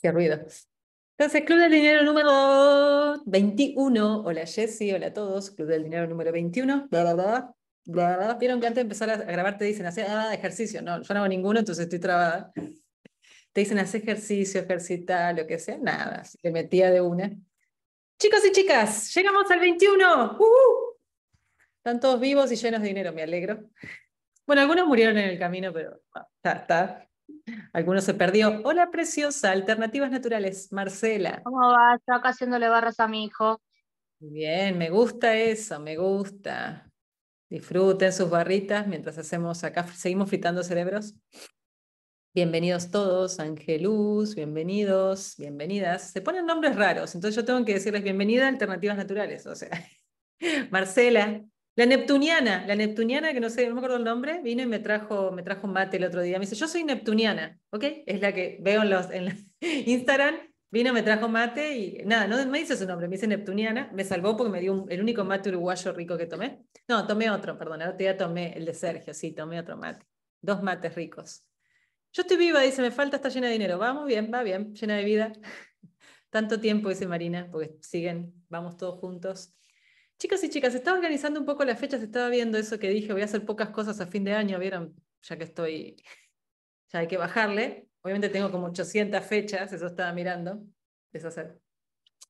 Qué ruido. Entonces, Club del Dinero número 21. Hola Jessy, hola a todos. Club del Dinero número 21. Vieron que antes de empezar a grabar te dicen hacer ah, ejercicio. No, yo no hago ninguno, entonces estoy trabada. Te dicen hacer ejercicio, ejercitar, lo que sea. Nada, le metía de una. Chicos y chicas, llegamos al 21. Están todos vivos y llenos de dinero, me alegro. Bueno, algunos murieron en el camino, pero está, ah, está. Algunos se perdió. Hola, preciosa. Alternativas naturales. Marcela. ¿Cómo vas? Estoy acá haciéndole barras a mi hijo. Bien, me gusta eso, me gusta. Disfruten sus barritas mientras hacemos acá, seguimos fritando cerebros. Bienvenidos todos, Angelus, bienvenidos, bienvenidas. Se ponen nombres raros, entonces yo tengo que decirles bienvenida a Alternativas Naturales, o sea, Marcela, la Neptuniana, la Neptuniana, que no sé, no me acuerdo el nombre, vino y me trajo, me trajo mate el otro día. Me dice, yo soy Neptuniana, ¿ok? Es la que veo en los en Instagram. Vino, me trajo mate y nada, no me dice su nombre, me dice Neptuniana. Me salvó porque me dio el único mate uruguayo rico que tomé. No, tomé otro, perdón, otro día tomé el de Sergio, sí, tomé otro mate. Dos mates ricos. Yo estoy viva, dice, me falta, está llena de dinero. Vamos, bien, va bien, llena de vida. Tanto tiempo, dice Marina, porque siguen, vamos todos juntos. Chicas y chicas, estaba organizando un poco las fechas, estaba viendo eso que dije, voy a hacer pocas cosas a fin de año, vieron, ya que estoy, ya hay que bajarle. Obviamente tengo como 800 fechas, eso estaba mirando, hacer.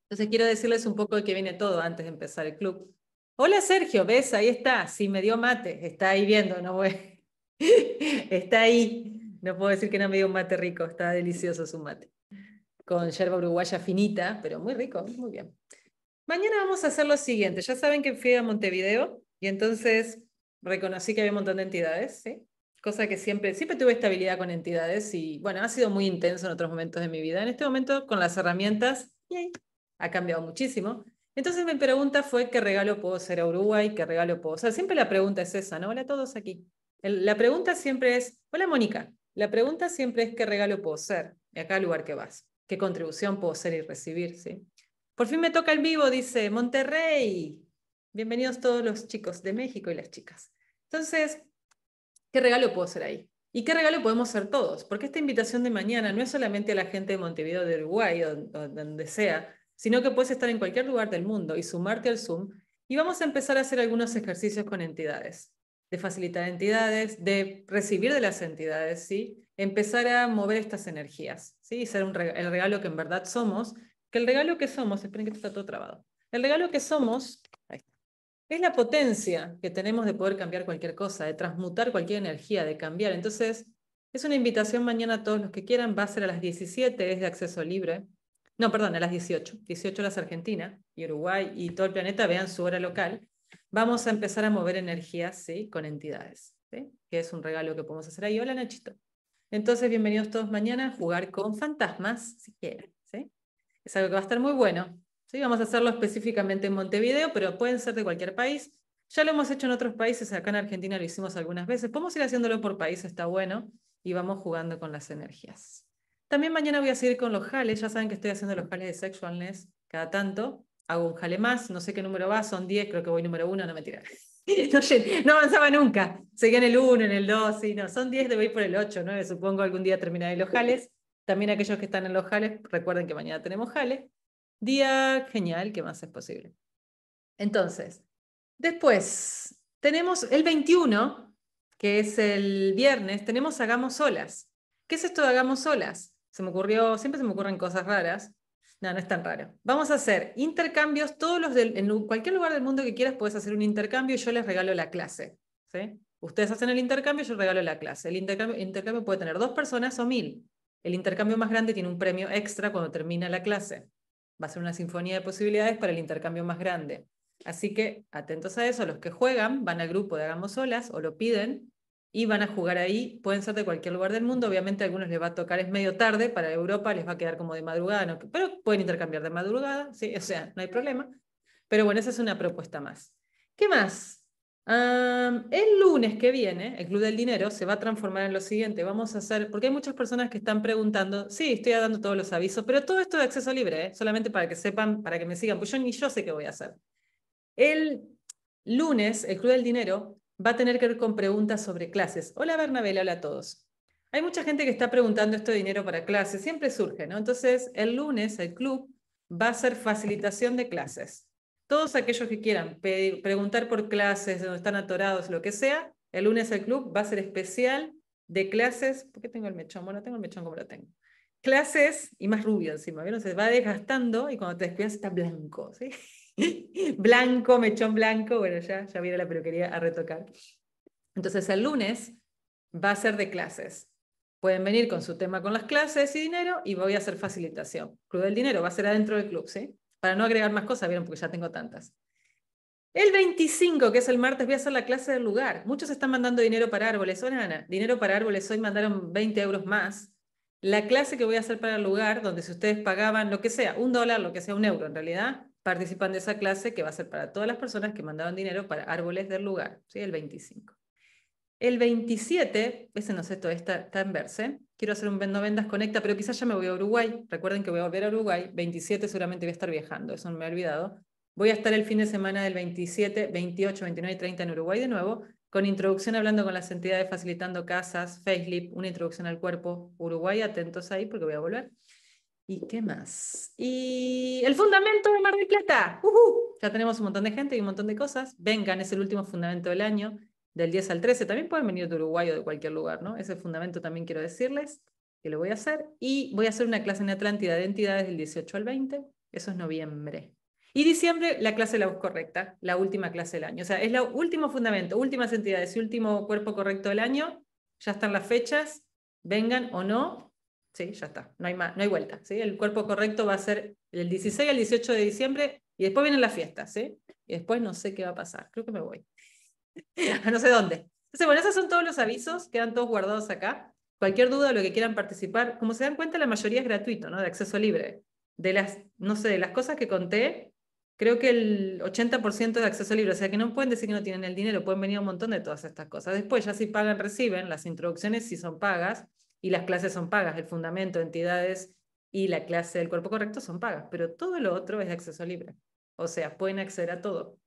Entonces quiero decirles un poco de qué viene todo antes de empezar el club. Hola Sergio, ves, ahí está, sí me dio mate, está ahí viendo, no voy. está ahí. No puedo decir que no me dio un mate rico, está delicioso su mate. Con yerba uruguaya finita, pero muy rico, muy bien. Mañana vamos a hacer lo siguiente. Ya saben que fui a Montevideo y entonces reconocí que había un montón de entidades, ¿sí? cosa que siempre, siempre tuve estabilidad con entidades y bueno, ha sido muy intenso en otros momentos de mi vida. En este momento, con las herramientas, yay, ha cambiado muchísimo. Entonces mi pregunta fue, ¿qué regalo puedo hacer a Uruguay? ¿Qué regalo puedo? O siempre la pregunta es esa, ¿no? Hola a todos aquí. la pregunta siempre es, hola Mónica, la pregunta siempre es, ¿qué regalo puedo hacer? Y acá al lugar que vas. ¿Qué contribución puedo hacer y recibir? ¿sí? Por fin me toca el vivo, dice Monterrey. Bienvenidos todos los chicos de México y las chicas. Entonces, ¿qué regalo puedo hacer ahí? ¿Y qué regalo podemos hacer todos? Porque esta invitación de mañana no es solamente a la gente de Montevideo, de Uruguay o, donde sea, sino que puedes estar en cualquier lugar del mundo y sumarte al Zoom. Y vamos a empezar a hacer algunos ejercicios con entidades, de facilitar entidades, de recibir de las entidades, ¿sí? empezar a mover estas energías, ¿sí? y ser el regalo que en verdad somos que el regalo que somos, esperen que está todo trabado, el regalo que somos es la potencia que tenemos de poder cambiar cualquier cosa, de transmutar cualquier energía, de cambiar. Entonces, es una invitación mañana a todos los que quieran, va a ser a las 17, es de acceso libre. No, perdón, a las 18, 18 horas Argentina y Uruguay y todo el planeta, vean su hora local. Vamos a empezar a mover energías ¿sí? con entidades, que es un regalo que podemos hacer ahí. Hola Nachito. Entonces, bienvenidos todos mañana a jugar con fantasmas, si quieren. Es que va a estar muy bueno. ¿sí? Vamos a hacerlo específicamente en Montevideo, pero pueden ser de cualquier país. Ya lo hemos hecho en otros países, acá en Argentina lo hicimos algunas veces. Podemos ir haciéndolo por país, está bueno, y vamos jugando con las energías. También mañana voy a seguir con los jales, ya saben que estoy haciendo los jales de sexualness cada tanto. Hago un jale más, no sé qué número va, son 10, creo que voy número 1, no me tiran. No, avanzaba nunca. Seguía en el 1, en el 2, no, son 10, debo ir por el 8, 9, supongo algún día terminaré los jales. También aquellos que están en los jales, recuerden que mañana tenemos jales. Día genial, que más es posible. Entonces, después tenemos el 21, que es el viernes, tenemos Hagamos Solas. ¿Qué es esto de Hagamos Solas? Se me ocurrió, siempre se me ocurren cosas raras. No, no es tan raro. Vamos a hacer intercambios, todos los en cualquier lugar del mundo que quieras puedes hacer un intercambio y yo les regalo la clase. ¿sí? Ustedes hacen el intercambio, yo regalo la clase. El intercambio, intercambio puede tener dos personas o mil. El intercambio más grande tiene un premio extra cuando termina la clase. Va a ser una sinfonía de posibilidades para el intercambio más grande. Así que atentos a eso, los que juegan van al grupo de Hagamos solas o lo piden y van a jugar ahí. Pueden ser de cualquier lugar del mundo. Obviamente a algunos les va a tocar, es medio tarde, para Europa les va a quedar como de madrugada, pero pueden intercambiar de madrugada, ¿sí? o sea, no hay problema. Pero bueno, esa es una propuesta más. ¿Qué más? el lunes que viene, el Club del Dinero se va a transformar en lo siguiente. Vamos a hacer, porque hay muchas personas que están preguntando, sí, estoy dando todos los avisos, pero todo esto de acceso libre, ¿eh? solamente para que sepan, para que me sigan, pues yo ni yo sé qué voy a hacer. El lunes, el Club del Dinero va a tener que ver con preguntas sobre clases. Hola Bernabé, hola a todos. Hay mucha gente que está preguntando esto de dinero para clases, siempre surge, ¿no? Entonces, el lunes el club va a hacer facilitación de clases todos aquellos que quieran preguntar por clases, donde están atorados, lo que sea, el lunes el club va a ser especial de clases. ¿Por qué tengo el mechón? Bueno, tengo el mechón como lo tengo. Clases y más rubio encima, ¿vieron? Se va desgastando y cuando te descuidas está blanco, ¿sí? blanco, mechón blanco. Bueno, ya, ya viene la peluquería a retocar. Entonces el lunes va a ser de clases. Pueden venir con su tema con las clases y dinero y voy a hacer facilitación. Club del Dinero va a ser adentro del club, ¿sí? para no agregar más cosas, vieron, porque ya tengo tantas. El 25, que es el martes, voy a hacer la clase del lugar. Muchos están mandando dinero para árboles. Hola, Ana. Dinero para árboles. Hoy mandaron 20 euros más. La clase que voy a hacer para el lugar, donde si ustedes pagaban lo que sea, un dólar, lo que sea, un euro en realidad, participan de esa clase que va a ser para todas las personas que mandaron dinero para árboles del lugar. ¿sí? El 25. El 27, ese no sé, todo, está, en verse. Quiero hacer un Vendo Vendas Conecta, pero quizás ya me voy a Uruguay. Recuerden que voy a volver a Uruguay. 27 seguramente voy a estar viajando, eso no me he olvidado. Voy a estar el fin de semana del 27, 28, 29 y 30 en Uruguay de nuevo, con introducción hablando con las entidades facilitando casas, facelift, una introducción al cuerpo Uruguay. Atentos ahí porque voy a volver. ¿Y qué más? Y el fundamento de Mar del Plata. Ya tenemos un montón de gente y un montón de cosas. Vengan, es el último fundamento del año del 10 al 13, también pueden venir de Uruguay o de cualquier lugar, ¿no? Ese fundamento también quiero decirles que lo voy a hacer. Y voy a hacer una clase en Atlántida de entidades del 18 al 20, eso es noviembre. Y diciembre, la clase la correcta, la última clase del año. O sea, es el último fundamento, últimas entidades y último cuerpo correcto del año. Ya están las fechas, vengan o no. Sí, ya está, no hay, más, no hay vuelta. ¿sí? El cuerpo correcto va a ser el 16 al 18 de diciembre y después vienen las fiestas. ¿sí? Y después no sé qué va a pasar, creo que me voy. no sé dónde. bueno, esos son todos los avisos, quedan todos guardados acá. Cualquier duda, lo que quieran participar, como se dan cuenta, la mayoría es gratuito, ¿no? De acceso libre. De las, no sé, de las cosas que conté, creo que el 80% de acceso libre, o sea que no pueden decir que no tienen el dinero, pueden venir un montón de todas estas cosas. Después, ya si pagan, reciben, las introducciones si son pagas y las clases son pagas, el fundamento, entidades y la clase del cuerpo correcto son pagas, pero todo lo otro es de acceso libre. O sea, pueden acceder a todo,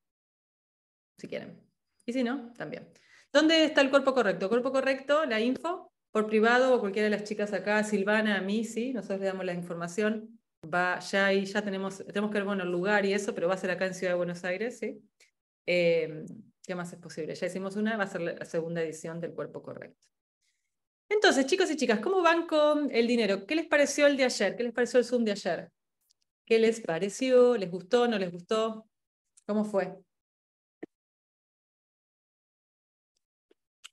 si quieren. Y si no, también. ¿Dónde está el cuerpo correcto? Cuerpo correcto, la info, por privado o cualquiera de las chicas acá, Silvana, a mí, sí, nosotros le damos la información. Va ya y ya tenemos, tenemos que ver bueno, el lugar y eso, pero va a ser acá en Ciudad de Buenos Aires, sí. Em, ¿Qué más es posible? Ya hicimos una, va a ser la segunda edición del cuerpo correcto. Entonces, chicos y chicas, ¿cómo van con el dinero? ¿Qué les pareció el de ayer? ¿Qué les pareció el Zoom de ayer? ¿Qué les pareció? ¿Les gustó? ¿No les gustó? ¿Cómo fue?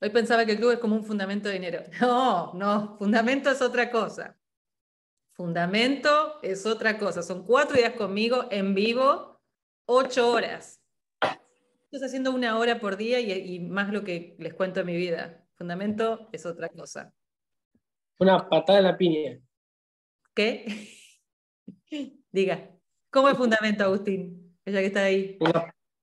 Hoy pensaba que el club es como un fundamento de dinero. No, no, fundamento es otra cosa. Fundamento es otra cosa. Son cuatro días conmigo en vivo, ocho horas. Estoy haciendo una hora por día y, más lo que les cuento de mi vida. Fundamento es otra cosa. Una patada en la piña. ¿Qué? Diga, ¿cómo es fundamento, Agustín? Ella que está ahí.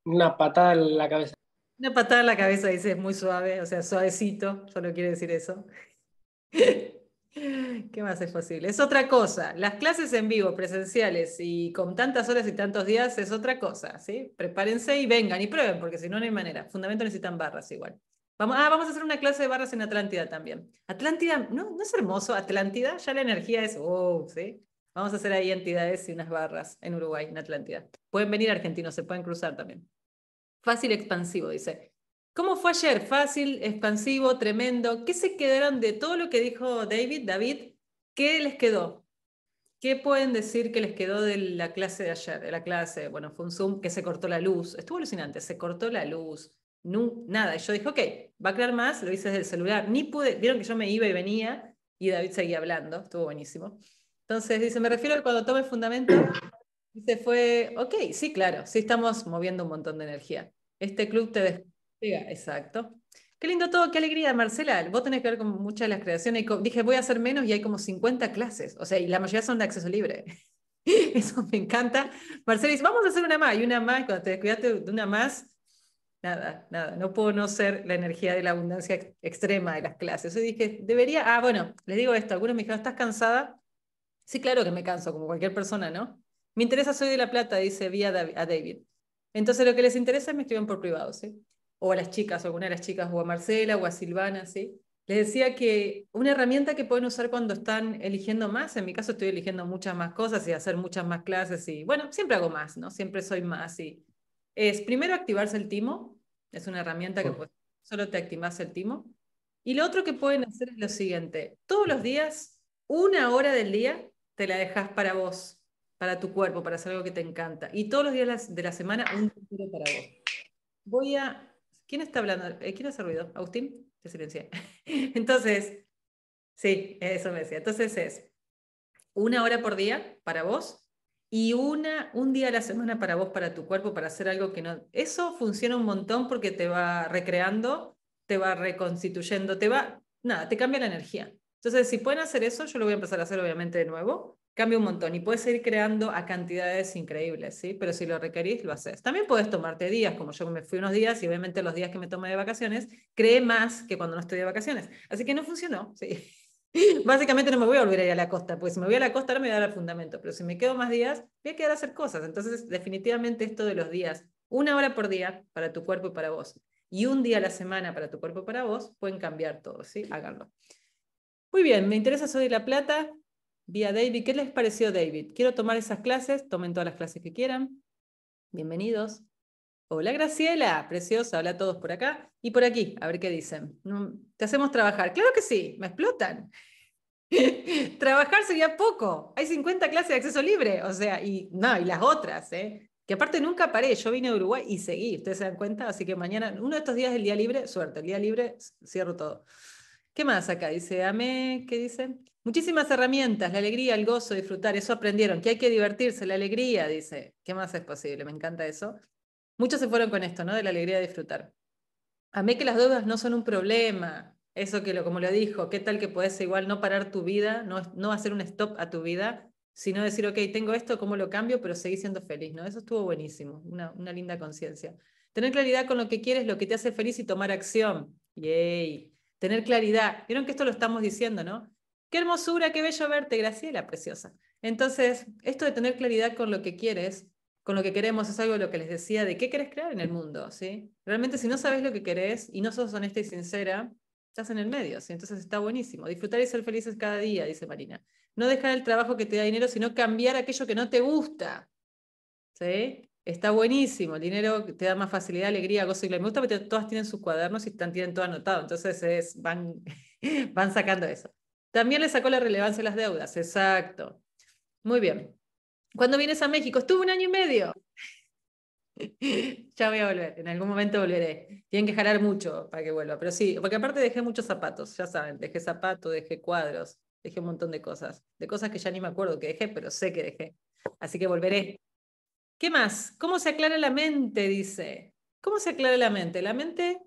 una patada en la cabeza. Una patada en la cabeza dice es muy suave, o sea, suavecito, solo quiere decir eso. ¿Qué más es posible? Es otra cosa. Las clases en vivo, presenciales y con tantas horas y tantos días es otra cosa, ¿sí? Prepárense y vengan y prueben, porque si no, no hay manera. Fundamento necesitan barras igual. Vamos, ah, vamos a hacer una clase de barras en Atlántida también. Atlántida, ¿no, ¿no es hermoso? Atlántida, ya la energía es, oh, ¿sí? Vamos a hacer ahí entidades y unas barras en Uruguay, en Atlántida. Pueden venir argentinos, se pueden cruzar también. Fácil expansivo, dice. ¿Cómo fue ayer? Fácil, expansivo, tremendo. ¿Qué se quedaron de todo lo que dijo David? David, ¿qué les quedó? ¿Qué pueden decir que les quedó de la clase de ayer? De la clase, bueno, fue un Zoom que se cortó la luz. Estuvo alucinante, se cortó la luz. nada. Y yo dije, ok, va a crear más, lo hice desde el celular. Ni pude, vieron que yo me iba y venía y David seguía hablando, estuvo buenísimo. Entonces dice, me refiero a cuando tome fundamento. Dice, fue, ok, sí, claro, sí estamos moviendo un montón de energía. Este club te despega, exacto. Qué lindo todo, qué alegría, Marcela. Vos tenés que ver con muchas de las creaciones. Dije, voy a hacer menos y hay como 50 clases. O sea, y la mayoría son de acceso libre. Eso me encanta. Marcela dice, vamos a hacer una más y una más. Cuando te descuidaste de una más, nada, nada. No puedo no ser la energía de la abundancia extrema de las clases. Y dije, debería. Ah, bueno, les digo esto. Algunos me dijeron, ¿estás cansada? Sí, claro que me canso, como cualquier persona, ¿no? Me interesa, soy de La Plata, dice Vía a David. Entonces lo que les interesa me escriban por privado, ¿sí? O a las chicas, o alguna de las chicas, o a Marcela, o a Silvana, ¿sí? Les decía que una herramienta que pueden usar cuando están eligiendo más, en mi caso estoy eligiendo muchas más cosas y hacer muchas más clases y bueno, siempre hago más, ¿no? Siempre soy más y es primero activarse el timo, es una herramienta que pues, solo te activas el timo. Y lo otro que pueden hacer es lo siguiente, todos los días, una hora del día te la dejas para vos, para tu cuerpo, para hacer algo que te encanta. Y todos los días de la semana, un tiempo para vos. Voy a... ¿Quién está hablando? Eh, ¿Quién hace ruido? ¿Agustín? Te Entonces, sí, eso me decía. Entonces es una hora por día para vos y una, un día a la semana para vos, para tu cuerpo, para hacer algo que no... Eso funciona un montón porque te va recreando, te va reconstituyendo, te va... Nada, te cambia la energía. Entonces, si pueden hacer eso, yo lo voy a empezar a hacer obviamente de nuevo, cambia un montón y puedes ir creando a cantidades increíbles, ¿sí? Pero si lo requerís, lo haces. También puedes tomarte días, como yo me fui unos días y obviamente los días que me tomé de vacaciones, creé más que cuando no estoy de vacaciones. Así que no funcionó, ¿sí? Básicamente no me voy a volver a ir a la costa, pues si me voy a la costa no me voy a dar al fundamento, pero si me quedo más días, voy a quedar a hacer cosas. Entonces, definitivamente esto de los días, una hora por día para tu cuerpo y para vos, y un día a la semana para tu cuerpo y para vos, pueden cambiar todo, ¿sí? Háganlo. Muy bien, me interesa Soy La Plata, vía David. ¿Qué les pareció David? Quiero tomar esas clases, tomen todas las clases que quieran. Bienvenidos. Hola Graciela, preciosa, hola a todos por acá y por aquí, a ver qué dicen. Te hacemos trabajar. Claro que sí, me explotan. trabajar sería poco. Hay 50 clases de acceso libre, o sea, y no, y las otras, ¿eh? que aparte nunca paré, yo vine a Uruguay y seguí, ustedes se dan cuenta, así que mañana, uno de estos días es el día libre, suerte, el día libre cierro todo. ¿Qué más acá? Dice, amé, ¿qué dice? Muchísimas herramientas, la alegría, el gozo, disfrutar, eso aprendieron, que hay que divertirse, la alegría, dice. ¿Qué más es posible? Me encanta eso. Muchos se fueron con esto, ¿no? De la alegría de disfrutar. Amé que las deudas no son un problema. Eso que, lo, como lo dijo, ¿qué tal que puedes igual no parar tu vida, no, no hacer un stop a tu vida, sino decir, ok, tengo esto, ¿cómo lo cambio? Pero seguí siendo feliz, ¿no? Eso estuvo buenísimo, una, una linda conciencia. Tener claridad con lo que quieres, lo que te hace feliz y tomar acción. Yay tener claridad. Vieron que esto lo estamos diciendo, ¿no? Qué hermosura, qué bello verte, Graciela, preciosa. Entonces, esto de tener claridad con lo que quieres, con lo que queremos, es algo de lo que les decía, de qué querés crear en el mundo, ¿sí? Realmente si no sabes lo que querés y no sos honesta y sincera, estás en el medio, ¿sí? Entonces está buenísimo. Disfrutar y ser felices cada día, dice Marina. No dejar el trabajo que te da dinero, sino cambiar aquello que no te gusta, ¿sí? Está buenísimo, el dinero te da más facilidad, alegría, gozo y Me gusta porque todas tienen sus cuadernos y están, tienen todo anotado, entonces es, van, van sacando eso. También le sacó la relevancia a las deudas, exacto. Muy bien. ¿Cuándo vienes a México? Estuve un año y medio. ya voy a volver, en algún momento volveré. Tienen que jalar mucho para que vuelva, pero sí, porque aparte dejé muchos zapatos, ya saben, dejé zapatos, dejé cuadros, dejé un montón de cosas, de cosas que ya ni me acuerdo que dejé, pero sé que dejé. Así que volveré, ¿Qué más? ¿Cómo se aclara la mente? Dice. ¿Cómo se aclara la mente? La mente,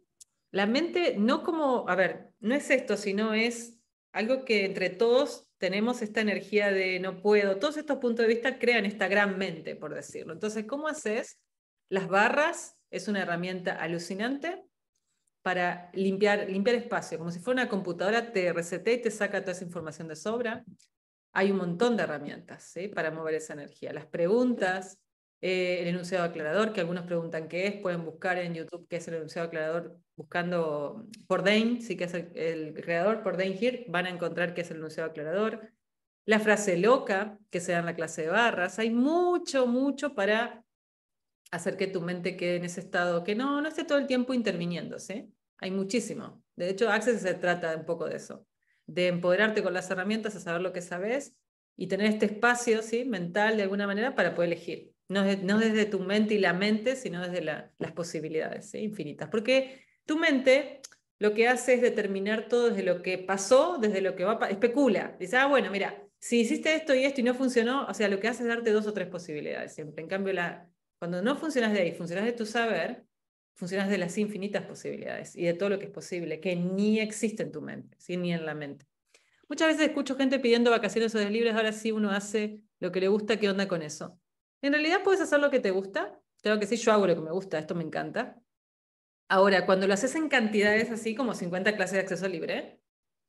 la mente no como, a ver, no es esto, sino es algo que entre todos tenemos esta energía de no puedo. Todos estos puntos de vista crean esta gran mente, por decirlo. Entonces, ¿cómo haces? Las barras es una herramienta alucinante para limpiar, limpiar espacio. Como si fuera una computadora, te receté y te saca toda esa información de sobra. Hay un montón de herramientas para mover esa energía. Las preguntas, eh, el enunciado aclarador, que algunos preguntan qué es, pueden buscar en YouTube qué es el enunciado aclarador, buscando por Dane, sí que es el, creador, por Dane Here, van a encontrar qué es el enunciado aclarador. La frase loca, que se da en la clase de barras, hay mucho, mucho para hacer que tu mente quede en ese estado, que no, no esté todo el tiempo interviniéndose. Hay muchísimo. De hecho, Access se trata un poco de eso, de empoderarte con las herramientas, a saber lo que sabes y tener este espacio ¿sí? mental de alguna manera para poder elegir. No, desde tu mente y la mente, sino desde las posibilidades infinitas. Porque tu mente lo que hace es determinar todo desde lo que pasó, desde lo que va, a especula. Dice, ah, bueno, mira, si hiciste esto y esto y no funcionó, o sea, lo que hace es darte dos o tres posibilidades siempre. En cambio, cuando no funcionas de ahí, funcionas de tu saber, funcionas de las infinitas posibilidades y de todo lo que es posible, que ni existe en tu mente, ni en la mente. Muchas veces escucho gente pidiendo vacaciones o deslibres, ahora sí uno hace lo que le gusta, ¿qué onda con eso? En realidad puedes hacer lo que te gusta. Tengo que sí, yo hago lo que me gusta, esto me encanta. Ahora, cuando lo haces en cantidades así, como 50 clases de acceso libre,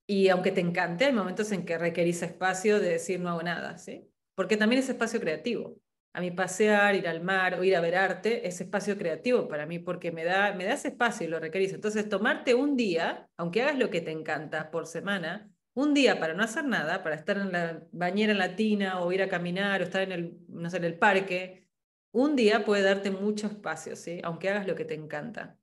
y aunque te encante, hay momentos en que requerís espacio de decir no hago nada, ¿sí? Porque también es espacio creativo. A mí pasear, ir al mar o ir a ver arte es espacio creativo para mí porque me da, me da ese espacio y lo requerís. Entonces, tomarte un día, aunque hagas lo que te encanta por semana, un día para no hacer nada, para estar en la bañera en la tina o ir a caminar o estar en el, el parque, un día puede darte mucho espacio, ¿sí? aunque hagas lo que te encanta.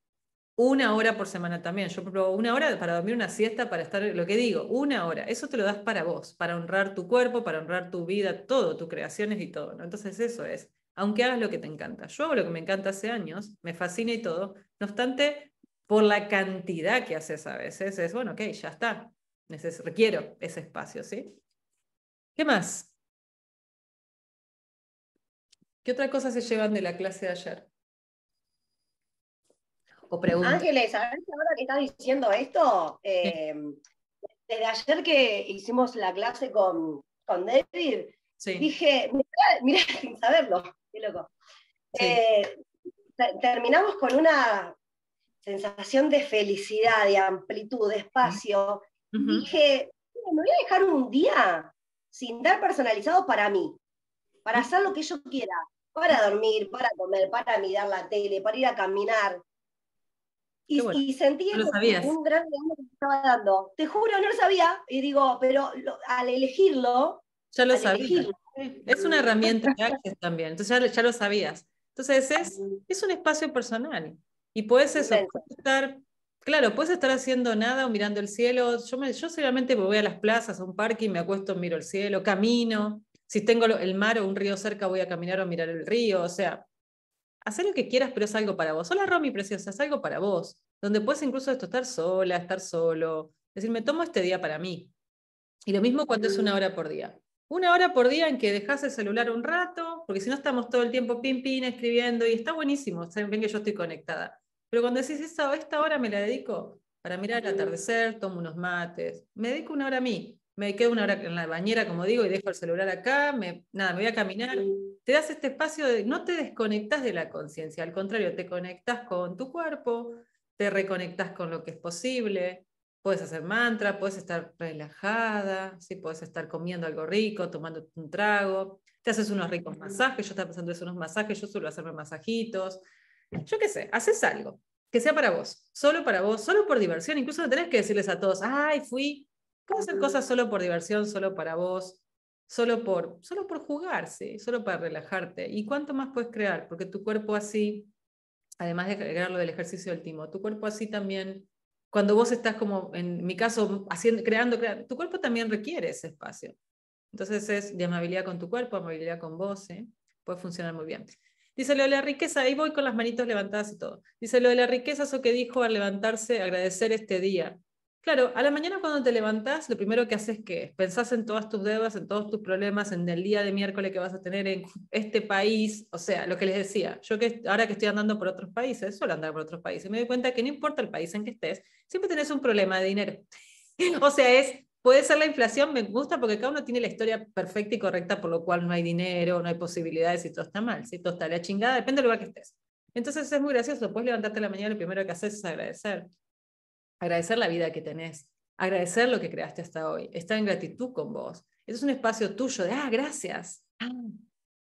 Una hora por semana también. Yo probo una hora para dormir una siesta, para estar, lo que digo, una hora. Eso te lo das para vos, para honrar tu cuerpo, para honrar tu vida, todo, tus creaciones y todo. ¿no? Entonces eso es, aunque hagas lo que te encanta. Yo hago lo que me encanta hace años, me fascina y todo. No obstante, por la cantidad que haces a veces, es bueno, ok, ya está, requiero ese espacio, ¿sí? ¿Qué más? ¿Qué otra cosa se llevan de la clase de ayer? O Ángeles, ahora que estás diciendo esto? Em, desde ayer que hicimos la clase con, David, dije, mira, sin saberlo, qué loco. Eh, terminamos con una sensación de felicidad, de amplitud, de espacio, Dije, me voy a dejar un día sin dar personalizado para mí, para hacer lo que yo quiera, para dormir, para comer, para mirar la tele, para ir a caminar. Y, sentía sentí un gran regalo que estaba dando. Te juro, no lo sabía. Y digo, pero al elegirlo. Ya lo es una herramienta de también. Entonces ya, lo sabías. Entonces es, es un espacio personal. Y puedes eso, estar Claro, puedes estar haciendo nada o mirando el cielo. Yo, me, yo me voy a las plazas, a un parque y me acuesto, miro el cielo, camino. Si tengo el mar o un río cerca, voy a caminar o mirar el río. O sea, hacer lo que quieras, pero es algo para vos. Hola, Romy, preciosa, es algo para vos. Donde puedes incluso esto, estar sola, estar solo. Es decir, me tomo este día para mí. Y lo mismo cuando es una hora por día. Una hora por día en que dejas el celular un rato, porque si no estamos todo el tiempo pim pim escribiendo y está buenísimo, saben que yo estoy conectada. Pero cuando decís, esta, esta hora me la dedico para mirar el atardecer, tomo unos mates, me dedico una hora a mí, me quedo una hora en la bañera, como digo, y dejo el celular acá, me, nada, me voy a caminar. Te das este espacio de, no te desconectas de la conciencia, al contrario, te conectas con tu cuerpo, te reconectas con lo que es posible, puedes hacer mantra, puedes estar relajada, ¿sí? puedes estar comiendo algo rico, tomando un trago, te haces unos ricos masajes, yo estaba pasando eso, unos masajes, yo suelo hacerme masajitos, yo qué sé, haces algo que sea para vos, solo para vos, solo por diversión. Incluso no tenés que decirles a todos, ay, fui. puedo hacer cosas solo por diversión, solo para vos, solo por, solo por jugarse, solo para relajarte. ¿Y cuánto más puedes crear? Porque tu cuerpo así, además de crear lo del ejercicio del timo, tu cuerpo así también, cuando vos estás como, en mi caso, haciendo, creando, tu cuerpo también requiere ese espacio. Entonces es de amabilidad con tu cuerpo, amabilidad con vos, ¿eh? puede funcionar muy bien. Dice lo de la riqueza, ahí voy con las manitos levantadas y todo. Dice lo de la riqueza, eso que dijo al levantarse, agradecer este día. Claro, a la mañana cuando te levantás, lo primero que haces es que pensás en todas tus deudas, en todos tus problemas, en el día de miércoles que vas a tener en este país, o sea, lo que les decía, yo que ahora que estoy andando por otros países, suelo andar por otros países, me doy cuenta que no importa el país en que estés, siempre tenés un problema de dinero. o sea, es Puede ser la inflación, me gusta, porque cada uno tiene la historia perfecta y correcta, por lo cual no hay dinero, no hay posibilidades y todo está mal, si todo está la chingada, depende del lugar que estés. Entonces es muy gracioso, puedes levantarte la mañana lo primero que haces es agradecer. Agradecer la vida que tenés, agradecer lo que creaste hasta hoy, estar en gratitud con vos. Eso es un espacio tuyo de, ah, gracias. Ah,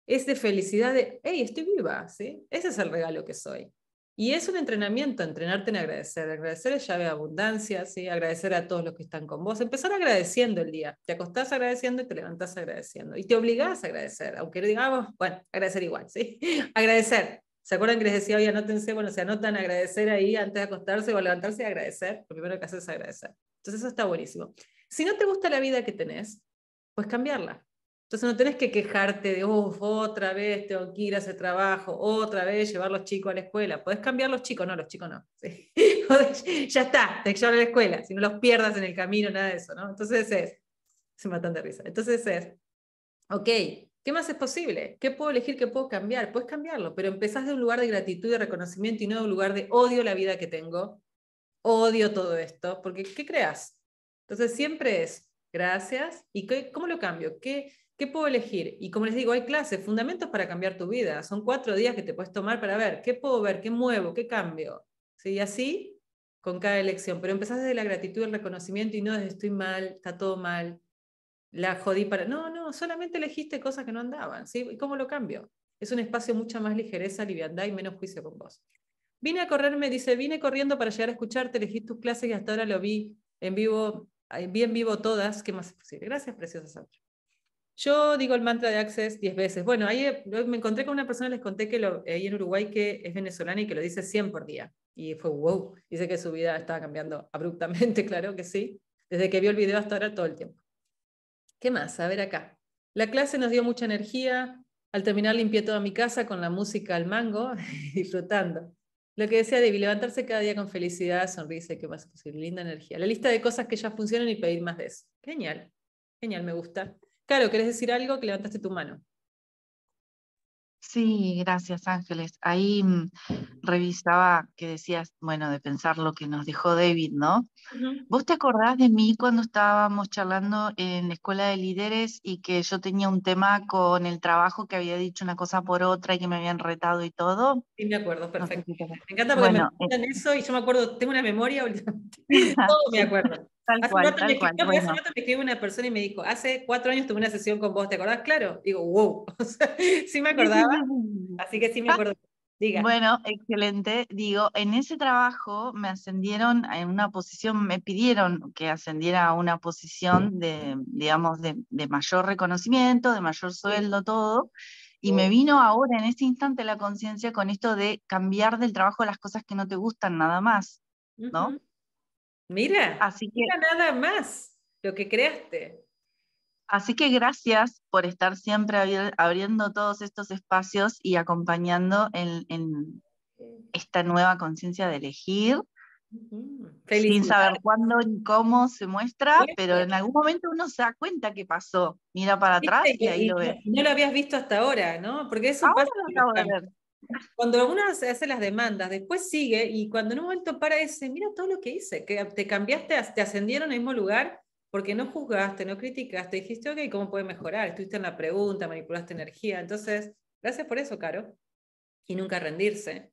es de felicidad de, hey, estoy viva, ¿sí? Ese es el regalo que soy. Y es un entrenamiento, entrenarte en agradecer. Agradecer es llave de abundancia, ¿sí? agradecer a todos los que están con vos. Empezar agradeciendo el día. Te acostás agradeciendo y te levantás agradeciendo. Y te obligás a agradecer, aunque digamos, bueno, agradecer igual, ¿sí? Agradecer. ¿Se acuerdan que les decía hoy anótense? Bueno, se anotan agradecer ahí antes de acostarse o levantarse y agradecer. Lo primero que haces es agradecer. Entonces eso está buenísimo. Si no te gusta la vida que tenés, pues cambiarla. Entonces no tenés que quejarte de, uff, oh, otra vez tengo que ir a ese trabajo, otra vez llevar los chicos a la escuela. Podés cambiar los chicos, no, los chicos no. ya está, te llevan a la escuela, si no los pierdas en el camino, nada de eso, ¿no? Entonces es, se matan de risa. Entonces es, ok, ¿Qué más es posible? ¿Qué puedo elegir? ¿Qué puedo cambiar? Puedes cambiarlo, pero empezás de un lugar de gratitud y reconocimiento y no de un lugar de odio la vida que tengo, odio todo esto, porque ¿qué creas? Entonces siempre es gracias y ¿cómo lo cambio? ¿Qué, ¿Qué puedo elegir? Y como les digo, hay clases, fundamentos para cambiar tu vida. Son cuatro días que te puedes tomar para ver qué puedo ver, qué muevo, qué cambio. ¿Sí? Y así con cada elección. Pero empezás desde la gratitud, el reconocimiento y no desde estoy mal, está todo mal, la jodí para... No, no, solamente elegiste cosas que no andaban. ¿sí? ¿Y cómo lo cambio? Es un espacio mucha más ligereza, liviandad y menos juicio con vos. Vine a correrme, dice, vine corriendo para llegar a escucharte, elegí tus clases y hasta ahora lo vi en vivo, vi en vivo todas. ¿Qué más es posible? Gracias, preciosa Sandra. Yo digo el mantra de Access 10 veces. Bueno, ahí eh, me encontré con una persona, les conté que lo, ahí en Uruguay que es venezolana y que lo dice 100 por día. Y fue wow, dice que su vida estaba cambiando abruptamente, claro que sí. Desde que vio el video hasta ahora todo el tiempo. ¿Qué más? A ver acá. La clase nos dio mucha energía. Al terminar limpié toda mi casa con la música al mango, disfrutando. Lo que decía Debbie, levantarse cada día con felicidad, sonrisa y qué más linda energía. La lista de cosas que ya funcionan y pedir más de eso. Genial, genial, me gusta. Claro, ¿querés decir algo? Que levantaste tu mano. Sí, gracias Ángeles. Ahí mm, revisaba que decías, bueno, de pensar lo que nos dejó David, ¿no? ¿Vos te acordás de mí cuando estábamos charlando en la Escuela de Líderes y que yo tenía un tema con el trabajo que había dicho una cosa por otra y que me habían retado y todo? Sí, me acuerdo, perfecto. me encanta porque me cuentan eh eso y yo me acuerdo, tengo una memoria, todo me acuerdo. Tal hace me, una persona y me dijo, hace cuatro años tuve una sesión con vos, ¿te acordás? Claro. Digo, wow, sí me acordaba, así que sí me ah, acuerdo. Diga. Bueno, excelente. Digo, en ese trabajo me ascendieron a una posición, me pidieron que ascendiera a una posición de, digamos, de, mayor reconocimiento, de mayor sueldo, todo. Y me vino ahora, en este instante, la conciencia con esto de cambiar del trabajo las cosas que no te gustan nada más, ¿no? Mira, así que, mira nada más lo que creaste. Así que gracias por estar siempre abriendo todos estos espacios y acompañando en, esta nueva conciencia de elegir. Sin saber cuándo ni cómo se muestra, pero en algún momento uno se da cuenta que pasó, mira para atrás y ahí lo ve. No lo habías visto hasta ahora, ¿no? Porque eso pasa. Lo acabo cuando uno hace las demandas, después sigue y cuando no un para dice, mira todo lo que hice, que te cambiaste, te ascendieron al mismo lugar porque no juzgaste, no criticaste, dijiste, ok, ¿cómo puede mejorar? Estuviste en la pregunta, manipulaste energía. Entonces, gracias por eso, Caro. Y nunca rendirse.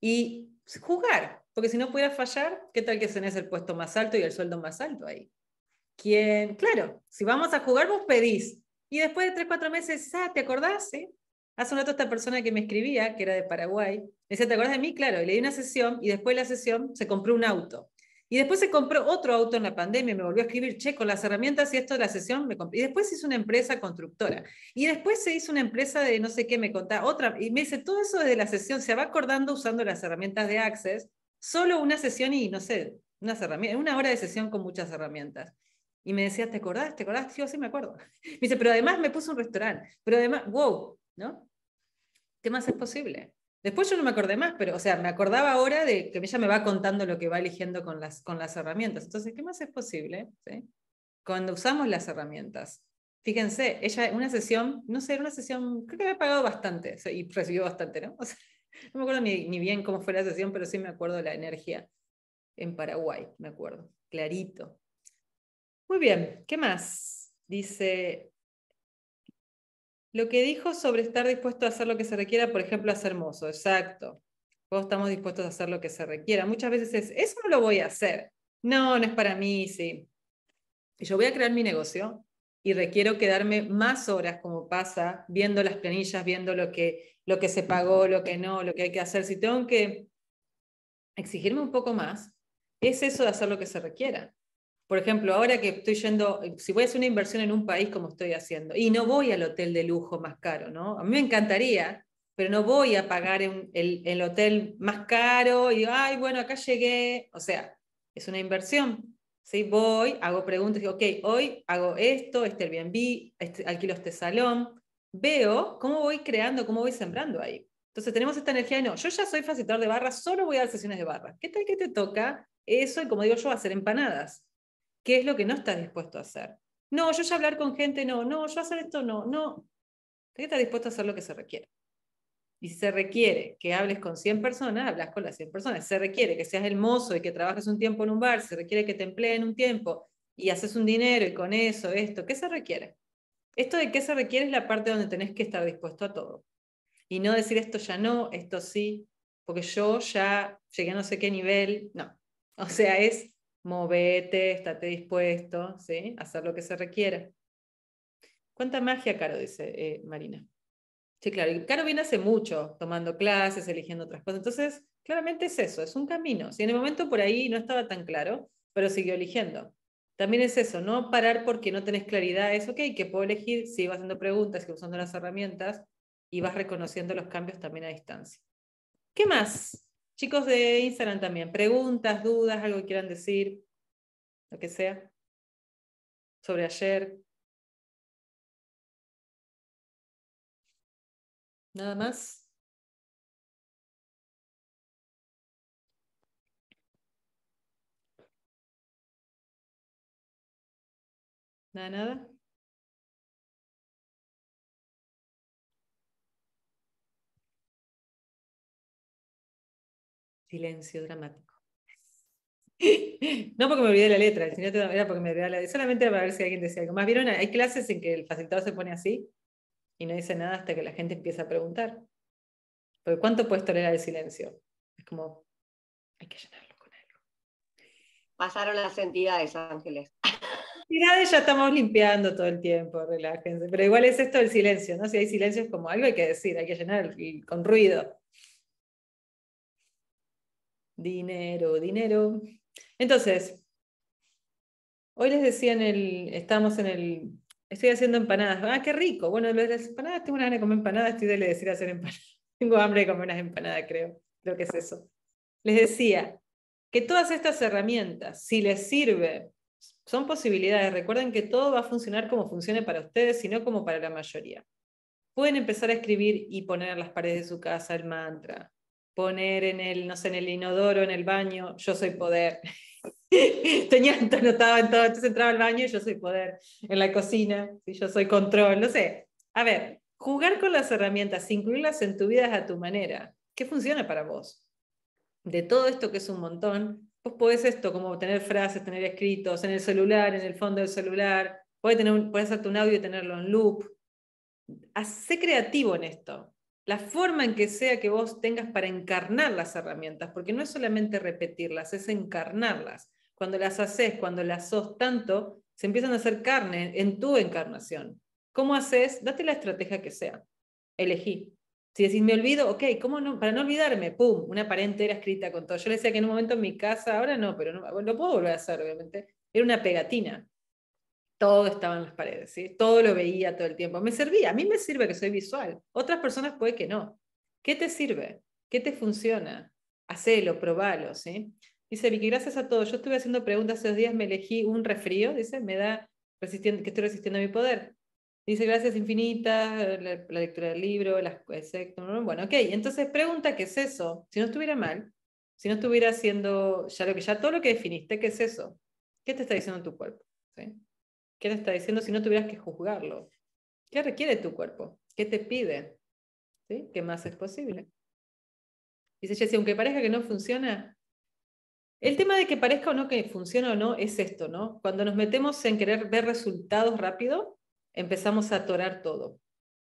Y jugar, porque si no pudieras fallar, ¿qué tal que tenés el puesto más alto y el sueldo más alto ahí? ¿Quién? Claro, si vamos a jugar, vos pedís. Y después de tres, cuatro meses, ah, ¿te acordás? Hace un rato esta persona que me escribía, que era de Paraguay, me decía, ¿te acuerdas de mí? Claro, y le di una sesión y después de la sesión se compró un auto. Y después se compró otro auto en la pandemia y me volvió a escribir, che, con las herramientas y esto de la sesión me Y después hizo una empresa constructora. Y después se hizo una empresa de no sé qué, me contaba otra. Y me dice, todo eso desde la sesión se va acordando usando las herramientas de Access, solo una sesión y no sé, unas herramientas, una hora de sesión con muchas herramientas. Y me decía, ¿te acordás? ¿Te acordás? Yo sí me acuerdo. Me dice, pero además me puso un restaurante. Pero además, wow, ¿no? ¿Qué más es posible? Después yo no me acordé más, pero, o sea, me acordaba ahora de que ella me va contando lo que va eligiendo con las, con las herramientas. Entonces, ¿qué más es posible? Cuando usamos las herramientas. Fíjense, ella, una sesión, no sé, era una sesión, creo que había pagado bastante y recibió bastante, ¿no? no me acuerdo ni, ni, bien cómo fue la sesión, pero sí me acuerdo la energía en Paraguay, me acuerdo, clarito. Muy bien, ¿qué más? Dice, lo que dijo sobre estar dispuesto a hacer lo que se requiera, por ejemplo, a ser mozo, exacto. Todos estamos dispuestos a hacer lo que se requiera. Muchas veces es, eso no lo voy a hacer. No, no es para mí, sí. Yo voy a crear mi negocio y requiero quedarme más horas, como pasa, viendo las planillas, viendo lo que, lo que se pagó, lo que no, lo que hay que hacer. Si tengo que exigirme un poco más, es eso de hacer lo que se requiera. Por ejemplo, ahora que estoy yendo, si voy a hacer una inversión en un país como estoy haciendo, y no voy al hotel de lujo más caro, ¿no? A mí me encantaría, pero no voy a pagar en el, hotel más caro y digo, ay, bueno, acá llegué. O sea, es una inversión. ¿sí? Voy, hago preguntas, digo, ok, hoy hago esto, este Airbnb, este, alquilo este salón. Veo cómo voy creando, cómo voy sembrando ahí. Entonces tenemos esta energía de no, yo ya soy facilitador de barras, solo voy a dar sesiones de barras. ¿Qué tal que te toca eso? Y como digo yo, hacer empanadas qué es lo que no estás dispuesto a hacer. No, yo ya hablar con gente, no, no, yo hacer esto, no, no. Estás dispuesto a hacer lo que se requiere. Y se requiere que hables con 100 personas, hablas con las 100 personas. se requiere que seas el mozo y que trabajes un tiempo en un bar, se requiere que te empleen un tiempo y haces un dinero y con eso, esto, ¿qué se requiere? Esto de qué se requiere es la parte donde tenés que estar dispuesto a todo. Y no decir esto ya no, esto sí, porque yo ya llegué a no sé qué nivel. No. O sea, es movete, estate dispuesto, ¿sí? hacer lo que se requiera. ¿Cuánta magia, Caro? Dice eh, Marina. Sí, claro. Caro viene hace mucho, tomando clases, eligiendo otras cosas. Entonces, claramente es eso, es un camino. Si en el momento por ahí no estaba tan claro, pero siguió eligiendo. También es eso, no parar porque no tenés claridad, es ok, que puedo elegir, si vas haciendo preguntas, que usando las herramientas y vas reconociendo los cambios también a distancia. ¿Qué más? Chicos de Instagram también, preguntas, dudas, algo que quieran decir, lo que sea, sobre ayer. Nada más. Nada, nada. Silencio dramático. No porque me olvidé la letra, sino era porque me olvidé la letra. Solamente para ver si alguien decía algo. Más vieron, hay clases en que el facilitador se pone así y no dice nada hasta que la gente empieza a preguntar. Porque ¿cuánto puedes tolerar el silencio? Es como, hay que llenarlo con algo. Pasaron las entidades, Ángeles. Entidades ya estamos limpiando todo el tiempo, relájense. Pero igual es esto el silencio, ¿no? Si hay silencio es como algo hay que decir, hay que llenar con ruido. Dinero, dinero. Entonces, hoy les decía en el, estamos en el, estoy haciendo empanadas. Ah, qué rico. Bueno, las empanadas, tengo una ganas de comer empanadas, estoy de decir hacer empanadas. Tengo hambre de comer unas empanadas, creo. Lo que es eso. Les decía que todas estas herramientas, si les sirve, son posibilidades. Recuerden que todo va a funcionar como funcione para ustedes, sino como para la mayoría. Pueden empezar a escribir y poner las paredes de su casa el mantra poner en el, no sé, en el inodoro, en el baño, yo soy poder. Tenía anotado en todo, entonces entraba al baño y yo soy poder. En la cocina, y yo soy control, no sé. A ver, jugar con las herramientas, incluirlas en tu vida a tu manera. ¿Qué funciona para vos? De todo esto que es un montón, vos podés esto, como tener frases, tener escritos en el celular, en el fondo del celular, puedes tener puedes podés hacerte un audio y tenerlo en loop. Sé creativo en esto la forma en que sea que vos tengas para encarnar las herramientas, porque no es solamente repetirlas, es encarnarlas. Cuando las haces, cuando las sos tanto, se empiezan a hacer carne en tu encarnación. ¿Cómo haces? Date la estrategia que sea. Elegí. Si decís, me olvido, ok, ¿cómo no? Para no olvidarme, pum, una pared entera escrita con todo. Yo le decía que en un momento en mi casa, ahora no, pero no, lo puedo volver a hacer, obviamente. Era una pegatina todo estaba en las paredes, ¿sí? todo lo veía todo el tiempo. Me servía, a mí me sirve que soy visual, otras personas puede que no. ¿Qué te sirve? ¿Qué te funciona? Hacelo, probalo. ¿sí? Dice Vicky, gracias a todos. Yo estuve haciendo preguntas hace dos días, me elegí un refrío, dice, me da resistiendo, que estoy resistiendo a mi poder. Dice, gracias infinitas, la, lectura del libro, las Bueno, ok, entonces pregunta, ¿qué es eso? Si no estuviera mal, si no estuviera haciendo ya, lo que, ya todo lo que definiste, ¿qué es eso? ¿Qué te está diciendo tu cuerpo? ¿Sí? ¿Qué te está diciendo si no tuvieras que juzgarlo? ¿Qué requiere tu cuerpo? ¿Qué te pide? ¿Qué más es posible? Dice si aunque parezca que no funciona, el tema de que parezca o no que funciona o no es esto, ¿no? Cuando nos metemos en querer ver resultados rápido, empezamos a atorar todo.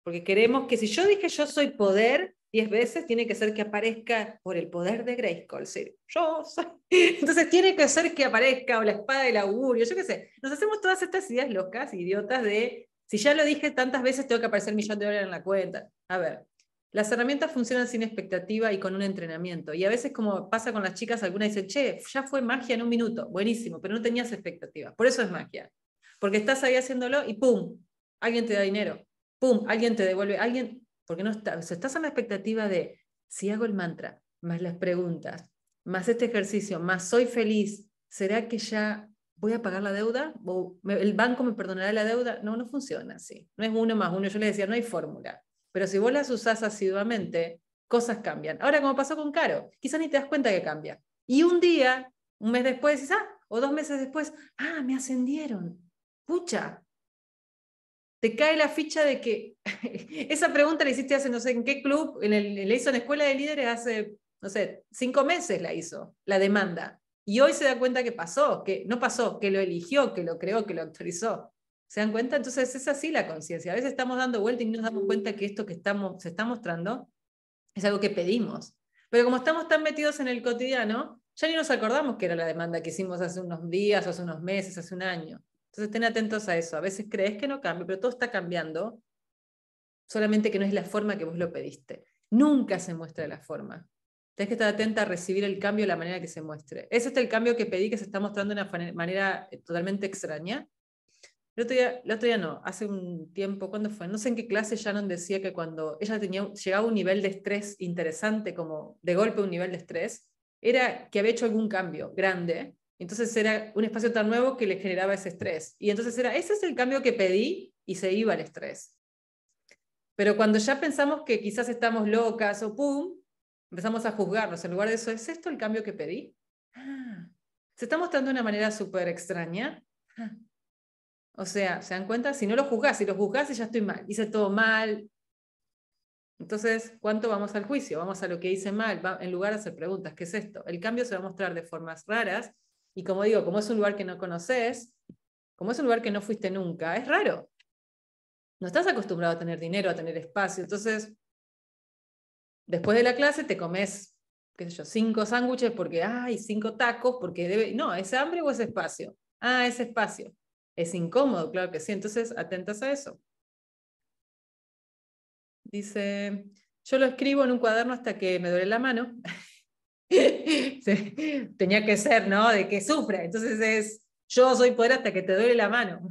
Porque queremos que si yo dije yo soy poder, 10 veces, tiene que ser que aparezca por el poder de Grace sí, yo Entonces tiene que ser que aparezca o la espada del augurio, yo qué sé. Nos hacemos todas estas ideas locas, idiotas de, si ya lo dije tantas veces, tengo que aparecer un millón de dólares en la cuenta. A ver, las herramientas funcionan sin expectativa y con un entrenamiento. Y a veces, como pasa con las chicas, alguna dice, che, ya fue magia en un minuto, buenísimo, pero no tenías expectativas. Por eso es magia. Porque estás ahí haciéndolo y ¡pum! Alguien te da dinero. ¡Pum! Alguien te devuelve. Alguien porque no está, o estás en la expectativa de si hago el mantra, más las preguntas, más este ejercicio, más soy feliz, ¿será que ya voy a pagar la deuda? ¿El banco me perdonará la deuda? No, no funciona así. No es uno más uno. Yo le decía, no hay fórmula. Pero si vos las usás asiduamente, cosas cambian. Ahora, como pasó con Caro, quizás ni te das cuenta que cambia. Y un día, un mes después, decís, ah, o dos meses después, ah, me ascendieron. Pucha, te cae la ficha de que esa pregunta la hiciste hace no sé en qué club, en el, la hizo en Escuela de Líderes hace, no sé, cinco meses la hizo, la demanda. Y hoy se da cuenta que pasó, que no pasó, que lo eligió, que lo creó, que lo actualizó, ¿Se dan cuenta? Entonces es así la conciencia. A veces estamos dando vuelta y nos damos cuenta que esto que estamos, se está mostrando es algo que pedimos. Pero como estamos tan metidos en el cotidiano, ya ni nos acordamos que era la demanda que hicimos hace unos días, hace unos meses, hace un año. Entonces, estén atentos a eso. A veces crees que no cambia, pero todo está cambiando, solamente que no es la forma que vos lo pediste. Nunca se muestra la forma. Tienes que estar atenta a recibir el cambio de la manera que se muestre. Ese ¿Es el cambio que pedí que se está mostrando de una manera eh, totalmente extraña? El otro, día, no, hace un tiempo, ¿cuándo fue? No sé en qué clase Shannon decía que cuando ella tenía, llegaba a un nivel de estrés interesante, como de golpe un nivel de estrés, era que había hecho algún cambio grande entonces era un espacio tan nuevo que le generaba ese estrés. Y entonces era, ese es el cambio que pedí y se iba el estrés. Pero cuando ya pensamos que quizás estamos locas o pum, empezamos a juzgarnos. En lugar de eso, ¿es esto el cambio que pedí? Ah, se está mostrando de una manera súper extraña. Ah. O sea, ¿se dan cuenta? Si no lo juzgás, si lo juzgás, ya estoy mal, hice todo mal. Entonces, ¿cuánto vamos al juicio? Vamos a lo que hice mal, en lugar de hacer preguntas. ¿Qué es esto? El cambio se va a mostrar de formas raras y como digo, como es un lugar que no conoces, como es un lugar que no fuiste nunca, es raro. No estás acostumbrado a tener dinero, a tener espacio. Entonces, después de la clase te comes, qué sé yo, cinco sándwiches porque hay cinco tacos, porque debe. No, ¿es hambre o es espacio? Ah, es espacio. Es incómodo, claro que sí. Entonces, atentas a eso. Dice, yo lo escribo en un cuaderno hasta que me duele la mano. tenía que ser, ¿no? De que sufra. Entonces es, yo soy poder hasta que te duele la mano.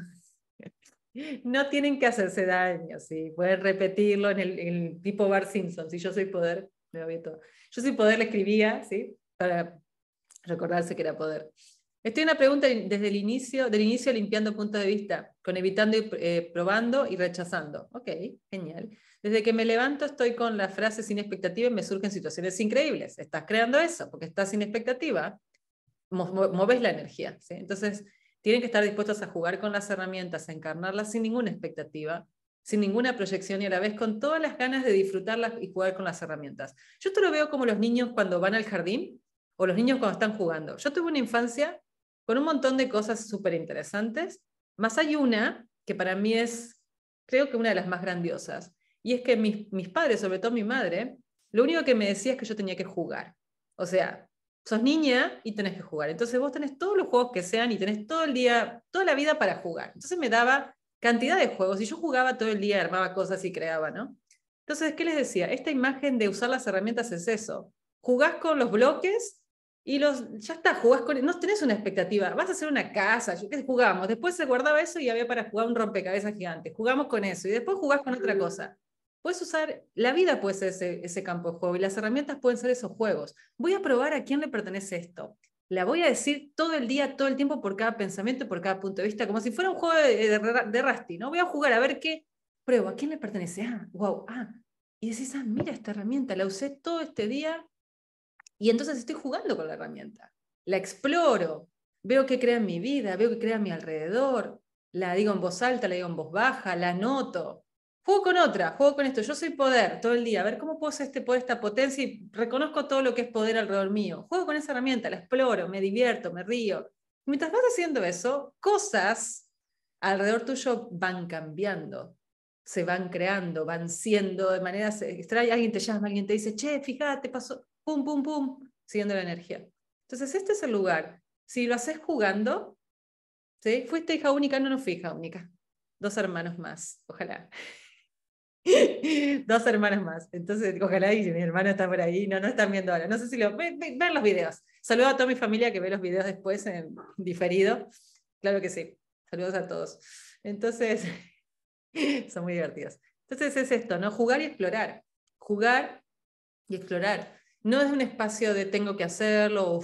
no tienen que hacerse daño, ¿sí? Pueden repetirlo en el, tipo Bar Simpson, si yo soy poder, me todo. Yo soy poder, le escribía, ¿sí? Para recordarse que era poder. Estoy en una pregunta desde el inicio, del inicio limpiando punto de vista, con evitando, y, eh, probando y rechazando. Ok, genial. Desde que me levanto estoy con la frase sin expectativa y me surgen situaciones increíbles. Estás creando eso porque estás sin expectativa, mueves la energía. Entonces, tienen que estar dispuestos a jugar con las herramientas, a encarnarlas sin ninguna expectativa, sin ninguna proyección y a la vez con todas las ganas de disfrutarlas y jugar con las herramientas. Yo esto lo veo como los niños cuando van al jardín o los niños cuando están jugando. Yo tuve una infancia con un montón de cosas súper interesantes, más hay una que para mí es, creo que una de las más grandiosas, y es que mis, mis padres, sobre todo mi madre, lo único que me decía es que yo tenía que jugar. O sea, sos niña y tenés que jugar. Entonces vos tenés todos los juegos que sean y tenés todo el día, toda la vida para jugar. Entonces me daba cantidad de juegos y yo jugaba todo el día, armaba cosas y creaba, ¿no? Entonces, ¿qué les decía? Esta imagen de usar las herramientas es eso. Jugás con los bloques y los, ya está, jugás con, no tenés una expectativa, vas a hacer una casa, qué jugamos. Después se guardaba eso y había para jugar un rompecabezas gigante. Jugamos con eso y después jugás con otra cosa. Puedes usar, la vida puede ser ese, campo de juego y las herramientas pueden ser esos juegos. Voy a probar a quién le pertenece esto. La voy a decir todo el día, todo el tiempo, por cada pensamiento, por cada punto de vista, como si fuera un juego de, de, Rusty, ¿no? Voy a jugar a ver qué pruebo, a quién le pertenece. Ah, wow, ah. Y decís, ah, mira esta herramienta, la usé todo este día y entonces estoy jugando con la herramienta. La exploro, veo qué crea en mi vida, veo qué crea a mi alrededor, la digo en voz alta, la digo en voz baja, la noto juego con otra, juego con esto, yo soy poder todo el día, a ver cómo puedo hacer este poder, esta potencia y reconozco todo lo que es poder alrededor mío. Juego con esa herramienta, la exploro, me divierto, me río. mientras vas haciendo eso, cosas alrededor tuyo van cambiando, se van creando, van siendo de manera extraña. Alguien te llama, alguien te dice, che, fíjate, pasó, pum, pum, pum, siguiendo la energía. Entonces, este es el lugar. Si lo haces jugando, ¿sí? fuiste hija única, no, no fui hija única. Dos hermanos más, ojalá. dos hermanos más. Entonces, ojalá y mi hermano está por ahí, no, no están viendo ahora. No sé si lo ven, los videos. Saludo a toda mi familia que ve los videos después en diferido. Claro que sí. Saludos a todos. Entonces, son muy divertidos. Entonces es esto, ¿no? Jugar y explorar. Jugar y explorar. No es un espacio de tengo que hacerlo.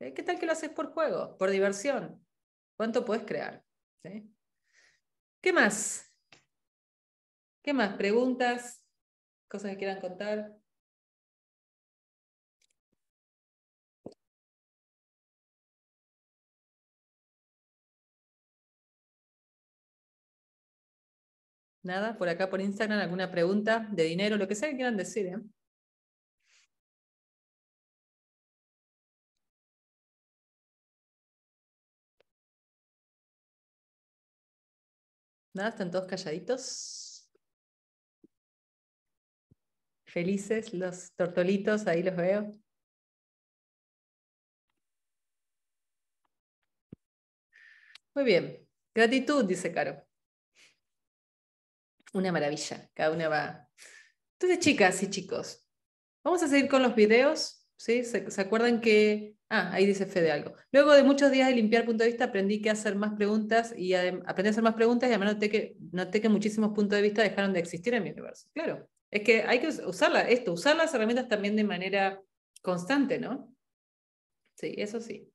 Eh, ¿Qué tal que lo haces por juego, por diversión? ¿Cuánto puedes crear? ¿Qué más? ¿Qué más? ¿Preguntas? ¿Cosas que quieran contar? Nada, por acá por Instagram, alguna pregunta de dinero, lo que sea que quieran decir. ¿eh? Nada, están todos calladitos. felices los tortolitos, ahí los veo. Muy bien, gratitud, dice Caro. Una maravilla, cada una va. Entonces, chicas y chicos, vamos a seguir con los videos, ¿sí? ¿Se, acuerdan que... Ah, ahí dice Fede algo. Luego de muchos días de limpiar punto de vista, aprendí que hacer más preguntas y aprendí a hacer más preguntas y además noté que, noté que muchísimos puntos de vista dejaron de existir en mi universo. Claro, es que hay que usarla, esto, usar las herramientas también de manera constante, ¿no? Sí, eso sí.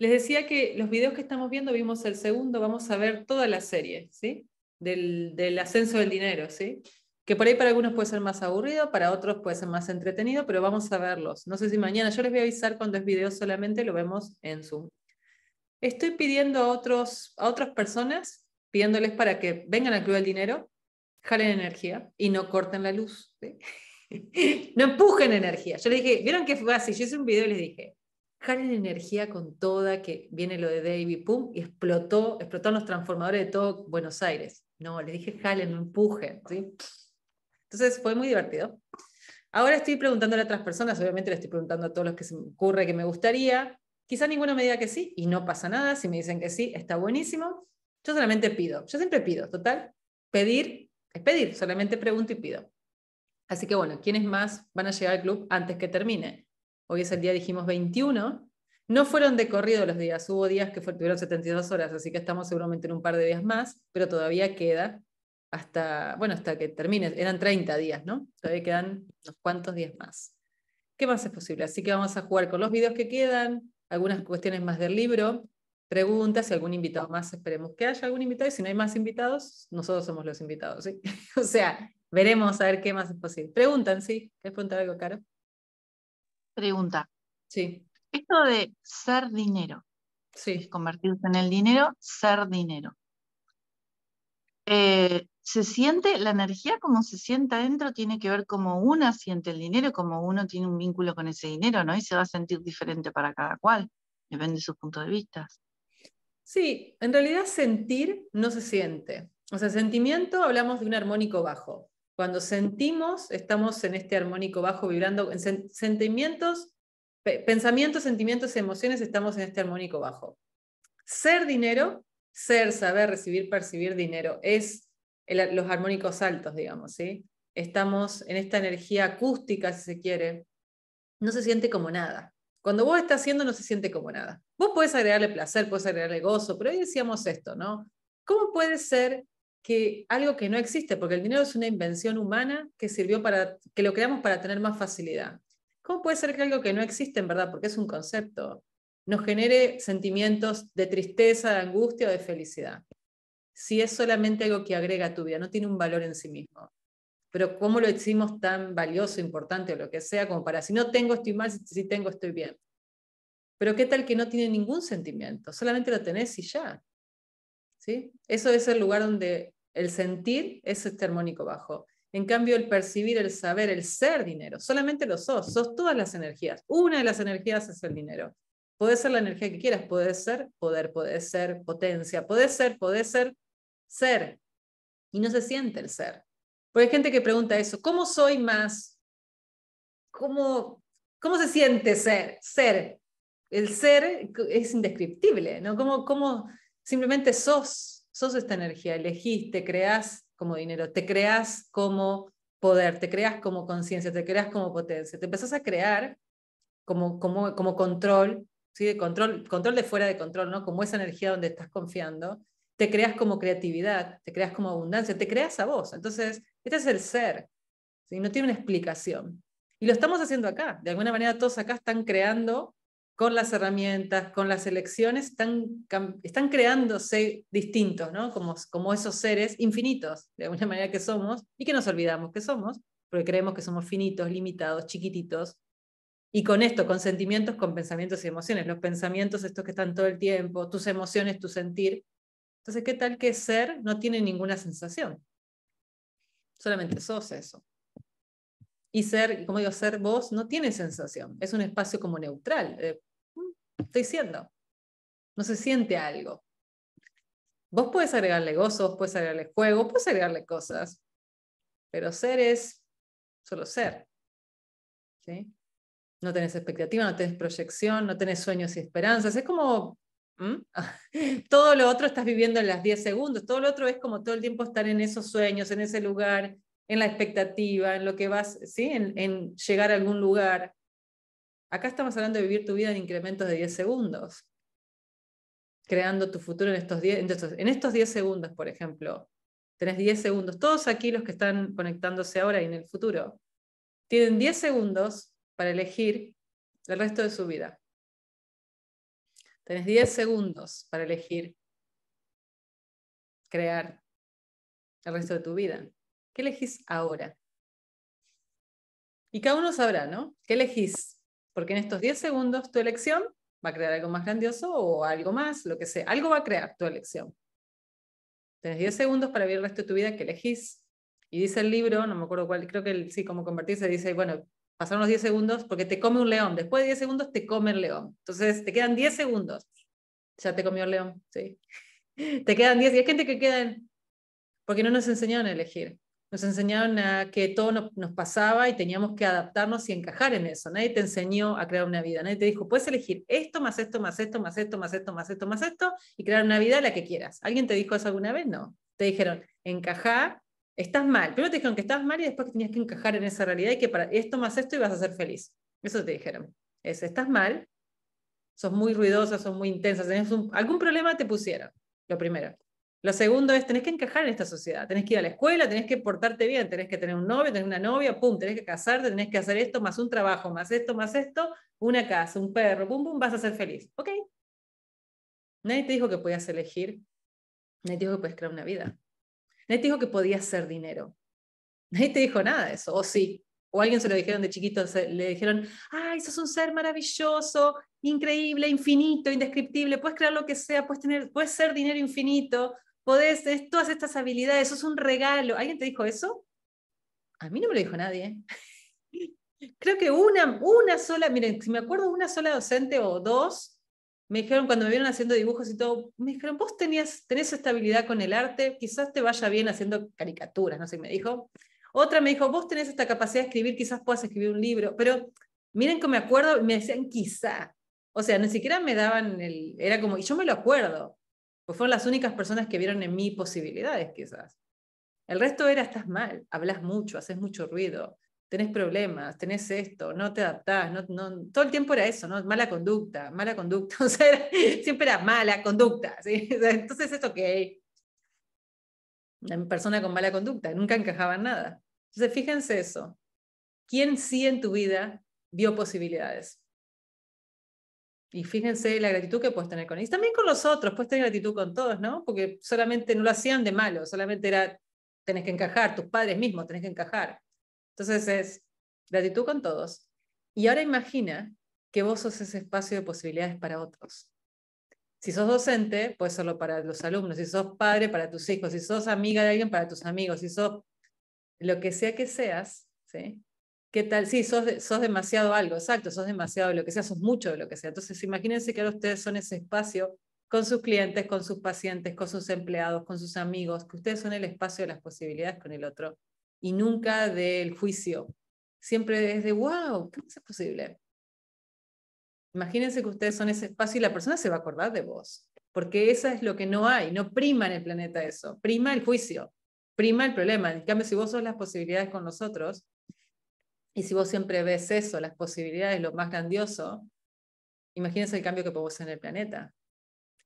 Les decía que los videos que estamos viendo, vimos el segundo, vamos a ver toda la serie, ¿sí? Del, ascenso del dinero, ¿sí? Que por ahí para algunos puede ser más aburrido, para otros puede ser más entretenido, pero vamos a verlos. No sé si mañana, yo les voy a avisar cuando es video solamente, lo vemos en Zoom. Estoy pidiendo a, otros, a otras personas, pidiéndoles para que vengan al Club del Dinero, jalen energía y no corten la luz. no empujen energía. Yo les dije, ¿vieron que fue así? Yo hice un video y les dije, jalen energía con toda, que viene lo de David, pum, y explotó, explotaron los transformadores de todo Buenos Aires. No, le dije, jalen, no empujen. Entonces fue muy divertido. Ahora estoy preguntando a otras personas, obviamente le estoy preguntando a todos los que se me ocurre que me gustaría. Quizá ninguno me diga que sí y no pasa nada. Si me dicen que sí, está buenísimo. Yo solamente pido. Yo siempre pido, total. Pedir es pedir, solamente pregunto y pido. Así que bueno, ¿quiénes más van a llegar al club antes que termine? Hoy es el día, dijimos 21. No fueron de corrido los días, hubo días que tuvieron 72 horas, así que estamos seguramente en un par de días más, pero todavía queda hasta, bueno, hasta que termine, eran 30 días, ¿no? Todavía quedan unos cuantos días más. ¿Qué más es posible? Así que vamos a jugar con los videos que quedan, algunas cuestiones más del libro, preguntas, si algún invitado más esperemos que haya algún invitado, y si no hay más invitados, nosotros somos los invitados, ¿sí? o sea, veremos a ver qué más es posible. Preguntan, ¿sí? ¿Quieres preguntar algo, Caro? Pregunta. Sí. Esto de ser dinero, sí. convertirse en el dinero, ser dinero. Eh, se siente, la energía como se sienta adentro tiene que ver como una siente el dinero, como uno tiene un vínculo con ese dinero, ¿no? Y se va a sentir diferente para cada cual, depende de sus puntos de vista. Sí, en realidad sentir no se siente. O sea, sentimiento hablamos de un armónico bajo. Cuando sentimos, estamos en este armónico bajo vibrando. En sentimientos, pensamientos, sentimientos, emociones, estamos en este armónico bajo. Ser dinero, ser, saber, recibir, percibir dinero, es los armónicos altos, digamos, ¿sí? Estamos en esta energía acústica, si se quiere. No se siente como nada. Cuando vos estás haciendo no se siente como nada. Vos puedes agregarle placer, puedes agregarle gozo, pero hoy decíamos esto, ¿no? ¿Cómo puede ser que algo que no existe, porque el dinero es una invención humana que sirvió para, que lo creamos para tener más facilidad? ¿Cómo puede ser que algo que no existe, en verdad, porque es un concepto, nos genere sentimientos de tristeza, de angustia o de felicidad? Si es solamente algo que agrega a tu vida, no tiene un valor en sí mismo pero ¿cómo lo hicimos tan valioso, importante o lo que sea, como para si no tengo estoy mal, si tengo estoy bien? Pero ¿qué tal que no tiene ningún sentimiento? Solamente lo tenés y ya. ¿Sí? Eso es el lugar donde el sentir es este armónico bajo. En cambio, el percibir, el saber, el ser dinero, solamente lo sos, sos todas las energías. Una de las energías es el dinero. Puede ser la energía que quieras, puede ser poder, puede ser potencia, puede ser, puede ser ser. Y no se siente el ser. Porque hay gente que pregunta eso, ¿cómo soy más? ¿Cómo, cómo se siente ser? Ser. El ser es indescriptible, ¿no? ¿Cómo, cómo simplemente sos? Sos esta energía, elegís, te creás como dinero, te creás como poder, te creás como conciencia, te creás como potencia, te empezás a crear como, como, como control, ¿sí? De control, control de fuera de control, ¿no? como esa energía donde estás confiando, te creas como creatividad, te creas como abundancia, te creas a vos. Entonces, este es el ser, si no tiene una explicación. Y lo estamos haciendo acá. De alguna manera todos acá están creando con las herramientas, con las elecciones, están, están creándose distintos, ¿no? como, como esos seres infinitos, de alguna manera que somos, y que nos olvidamos que somos, porque creemos que somos finitos, limitados, chiquititos. Y con esto, con sentimientos, con pensamientos y emociones. Los pensamientos, estos que están todo el tiempo, tus emociones, tu sentir. Entonces, ¿qué tal que ser no tiene ninguna sensación? solamente sos eso. Y ser, como digo, ser vos no tiene sensación, es un espacio como neutral. Eh, estoy diciendo, no se siente algo. Vos puedes agregarle gozos, puedes agregarle juego, puedes agregarle cosas, pero ser es solo ser. No tenés expectativa, no tenés proyección, no tenés sueños y esperanzas. Es como ¿Mm? todo lo otro estás viviendo en las 10 segundos, todo lo otro es como todo el tiempo estar en esos sueños, en ese lugar, en la expectativa, en lo que vas, ¿sí? en, llegar a algún lugar. Acá estamos hablando de vivir tu vida en incrementos de 10 segundos, creando tu futuro en estos 10, en estos 10 segundos, por ejemplo. Tenés 10 segundos, todos aquí los que están conectándose ahora y en el futuro, tienen 10 segundos para elegir el resto de su vida. Tenés 10 segundos para elegir crear el resto de tu vida. ¿Qué elegís ahora? Y cada uno sabrá, ¿no? ¿Qué elegís? Porque en estos 10 segundos tu elección va a crear algo más grandioso o algo más, lo que sea. Algo va a crear tu elección. Tenés 10 segundos para vivir el resto de tu vida que elegís. Y dice el libro, no me acuerdo cuál, creo que sí, cómo convertirse, dice, bueno, pasaron los 10 segundos porque te come un león. Después de 10 segundos te come el león. Entonces te quedan 10 segundos. Ya te comió el león, sí. Te quedan 10. Y hay gente que quedan, porque no nos enseñaron a elegir. Nos enseñaron a que todo nos, pasaba y teníamos que adaptarnos y encajar en eso. Nadie te enseñó a crear una vida. Nadie te dijo, puedes elegir esto, más esto, más esto, más esto, más esto, más esto, más esto, y crear una vida la que quieras. ¿Alguien te dijo eso alguna vez? No. Te dijeron, encajar estás mal. Primero te dijeron que estás mal y después que tenías que encajar en esa realidad y que para esto más esto ibas a ser feliz. Eso te dijeron. Es, estás mal, sos muy ruidosa, sos muy intensa, tenés algún problema te pusieron, lo primero. Lo segundo es, tenés que encajar en esta sociedad, tenés que ir a la escuela, tenés que portarte bien, tenés que tener un novio, tener una novia, pum, tenés que casarte, tenés que hacer esto, más un trabajo, más esto, más esto, una casa, un perro, pum, pum, vas a ser feliz. Ok. Nadie te dijo que podías elegir, nadie te dijo que podías crear una vida. Nadie te dijo que podía ser dinero. Nadie te dijo nada de eso, o sí. O alguien se lo dijeron de chiquito, le dijeron, ay, sos un ser maravilloso, increíble, infinito, indescriptible, puedes crear lo que sea, puedes, tener, puedes ser dinero infinito, podés, tener todas estas habilidades, es un regalo. ¿Alguien te dijo eso? A mí no me lo dijo nadie. Creo que una, una sola, miren, si me acuerdo una sola docente o dos, me dijeron cuando me vieron haciendo dibujos y todo, me dijeron, vos tenías, tenés estabilidad con el arte, quizás te vaya bien haciendo caricaturas, no sé, me dijo. Otra me dijo, vos tenés esta capacidad de escribir, quizás puedas escribir un libro, pero miren que me acuerdo, me decían quizá. O sea, ni siquiera me daban el, era como, y yo me lo acuerdo, pues fueron las únicas personas que vieron en mí posibilidades quizás. El resto era, estás mal, hablas mucho, haces mucho ruido, tenés problemas, tenés esto, no te adaptás, no, no, todo el tiempo era eso, ¿no? Mala conducta, mala conducta, o sea, siempre era mala conducta, entonces es ok. una persona con mala conducta, nunca encajaba nada. Entonces, fíjense eso, ¿quién sí en tu vida vio posibilidades? Y fíjense la gratitud que puedes tener con ellos. También con los otros, puedes tener gratitud con todos, ¿no? Porque solamente no lo hacían de malo, solamente era, tenés que encajar, tus padres mismos tenés que encajar entonces es gratitud con todos. Y ahora imagina que vos sos ese espacio de posibilidades para otros. Si sos docente, pues solo para los alumnos. Si sos padre, para tus hijos. Si sos amiga de alguien, para tus amigos. Si sos lo que sea que seas, ¿sí? ¿Qué tal? Sí, sos, sos demasiado algo, exacto, sos demasiado de lo que sea, sos mucho de lo que sea. Entonces, imagínense que ahora ustedes son ese espacio con sus clientes, con sus pacientes, con sus empleados, con sus amigos, que ustedes son el espacio de las posibilidades con el otro y nunca del juicio. Siempre desde, wow, ¿cómo es posible? Imagínense que ustedes son ese espacio y la persona se va a acordar de vos, porque eso es lo que no hay, no prima en el planeta eso, prima el juicio, prima el problema. En cambio, si vos sos las posibilidades con nosotros, y si vos siempre ves eso, las posibilidades, lo más grandioso, imagínense el cambio que podemos en el planeta,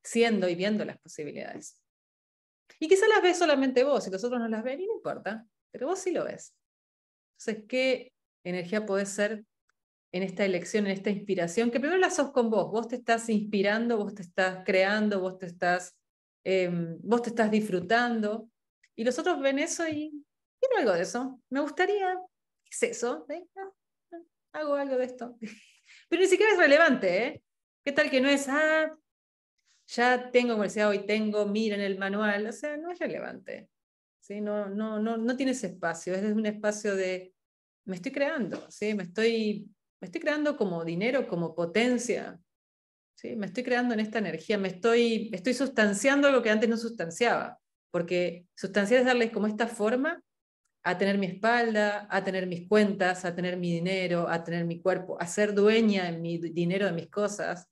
siendo y viendo las posibilidades. Y quizá las ves solamente vos y los otros no las ven y no importa pero vos sí lo ves. Entonces, ¿qué energía puede ser en esta elección, en esta inspiración? Que primero la sos con vos, vos te estás inspirando, vos te estás creando, vos te estás, em, vos te estás disfrutando, y los otros ven eso y no algo de eso, me gustaría, es eso? hago algo de esto. pero ni siquiera es relevante, ¿eh? ¿Qué tal que no es, ah, ya tengo, como hoy, tengo, mira en el manual, o sea, no es relevante no, no, no, no tienes espacio, es un espacio de me estoy creando, ¿sí? me, estoy, me estoy creando como dinero, como potencia, ¿sí? me estoy creando en esta energía, me estoy, estoy sustanciando lo que antes no sustanciaba, porque sustanciar es darles como esta forma a tener mi espalda, a tener mis cuentas, a tener mi dinero, a tener mi cuerpo, a ser dueña en mi dinero de mis cosas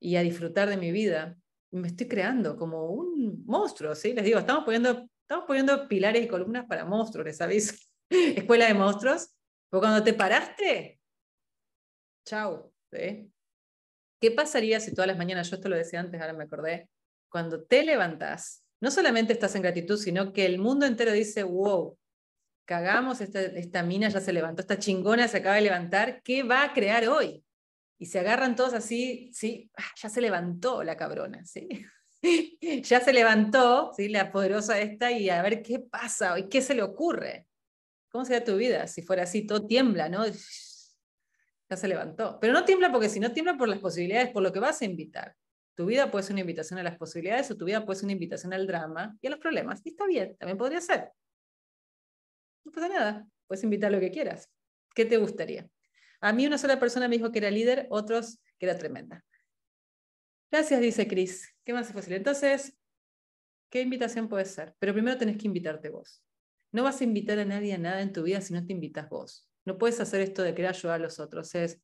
y a disfrutar de mi vida. Me estoy creando como un monstruo, ¿sí? Les digo, estamos poniendo estamos poniendo pilares y columnas para monstruos, ¿sabes? Escuela de monstruos. Pues cuando te paraste, Chao. ¿eh? ¿Qué pasaría si todas las mañanas, yo esto lo decía antes, ahora me acordé, cuando te levantás, no solamente estás en gratitud, sino que el mundo entero dice, wow, cagamos, esta, mina ya se levantó, esta chingona se acaba de levantar, ¿qué va a crear hoy? Y se agarran todos así, sí, ah, ya se levantó la cabrona, ¿sí? ya se levantó, ¿sí? la poderosa esta, y a ver qué pasa y qué se le ocurre. ¿Cómo sería tu vida si fuera así? Todo tiembla, ¿no? Ya se levantó. Pero no tiembla porque si no tiembla por las posibilidades, por lo que vas a invitar. Tu vida puede ser una invitación a las posibilidades o tu vida puede ser una invitación al drama y a los problemas. Y está bien, también podría ser. No pasa nada, puedes invitar lo que quieras. ¿Qué te gustaría? A mí una sola persona me dijo que era líder, otros que era tremenda. Gracias, dice Cris. ¿Qué más es fácil? Entonces, ¿qué invitación puede ser? Pero primero tenés que invitarte vos. No vas a invitar a nadie a nada en tu vida si no te invitas vos. No puedes hacer esto de querer ayudar a los otros. Es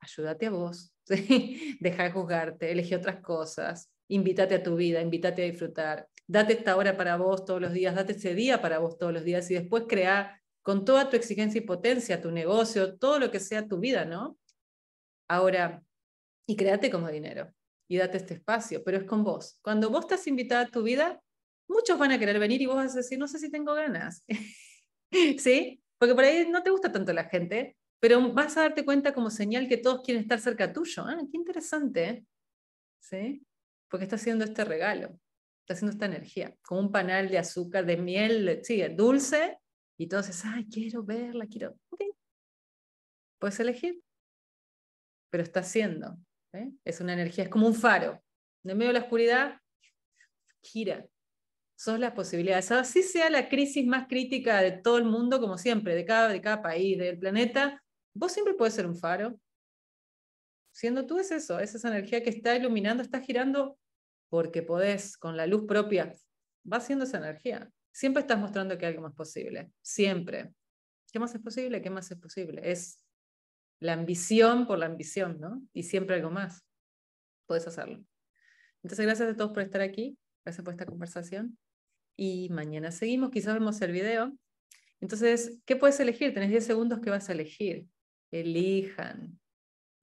ayúdate a vos. Deja de juzgarte, elegí otras cosas. Invítate a tu vida, invítate a disfrutar. Date esta hora para vos todos los días, date ese día para vos todos los días y después crea con toda tu exigencia y potencia tu negocio, todo lo que sea tu vida, ¿no? Ahora, y créate como dinero y date este espacio, pero es con vos. Cuando vos estás invitada a tu vida, muchos van a querer venir y vos vas a decir, no sé si tengo ganas. ¿Sí? Porque por ahí no te gusta tanto la gente, pero vas a darte cuenta como señal que todos quieren estar cerca tuyo. Ah, qué interesante. ¿eh? ¿Sí? Porque está haciendo este regalo, está haciendo esta energía, como un panal de azúcar, de miel, sí, dulce, y es ay, quiero verla, quiero. Puedes elegir, pero está haciendo, ¿eh? Es una energía, es como un faro. En medio de la oscuridad, gira. Son las posibilidades. Así sea la crisis más crítica de todo el mundo, como siempre, de cada, de cada país, del planeta, vos siempre puedes ser un faro. Siendo tú es eso, es esa energía que está iluminando, está girando porque podés, con la luz propia, va siendo esa energía. Siempre estás mostrando que algo más posible, siempre. ¿Qué más es posible? ¿Qué más es posible? Es la ambición por la ambición, ¿no? Y siempre algo más. Puedes hacerlo. Entonces, gracias a todos por estar aquí. Gracias por esta conversación. Y mañana seguimos. Quizás vemos el video. Entonces, ¿qué puedes elegir? Tenés 10 segundos que vas a elegir. Elijan.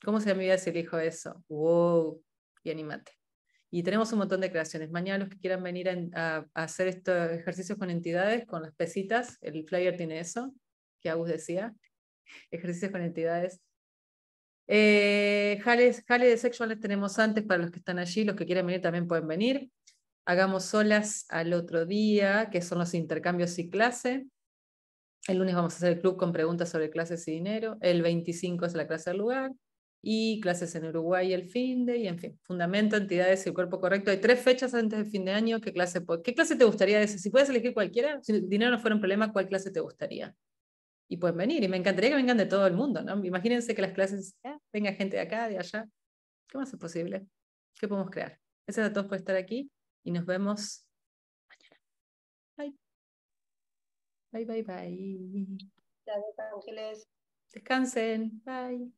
¿Cómo sería mi vida si elijo eso? ¡Wow! Y anímate. Y tenemos un montón de creaciones. Mañana los que quieran venir a, a hacer estos ejercicios con entidades, con las pesitas, el flyer tiene eso, que Agus decía, ejercicios con entidades. Eh, jale de sexuales tenemos antes para los que están allí, los que quieran venir también pueden venir. Hagamos solas al otro día, que son los intercambios y clase. El lunes vamos a hacer el club con preguntas sobre clases y dinero. El 25 es la clase al lugar. Y clases en Uruguay el fin de, y en fin, fundamento, entidades y el cuerpo correcto. Hay tres fechas antes del fin de año. ¿Qué clase, qué clase te gustaría Si puedes elegir cualquiera, si el dinero no fuera un problema, ¿cuál clase te gustaría? y pueden venir. Y me encantaría que vengan de todo el mundo, ¿no? Imagínense que las clases, venga gente de acá, de allá. ¿Qué más es posible? ¿Qué podemos crear? a todos por estar aquí y nos vemos mañana. Bye. Bye, bye, bye. Gracias, Ángeles. Descansen. Bye.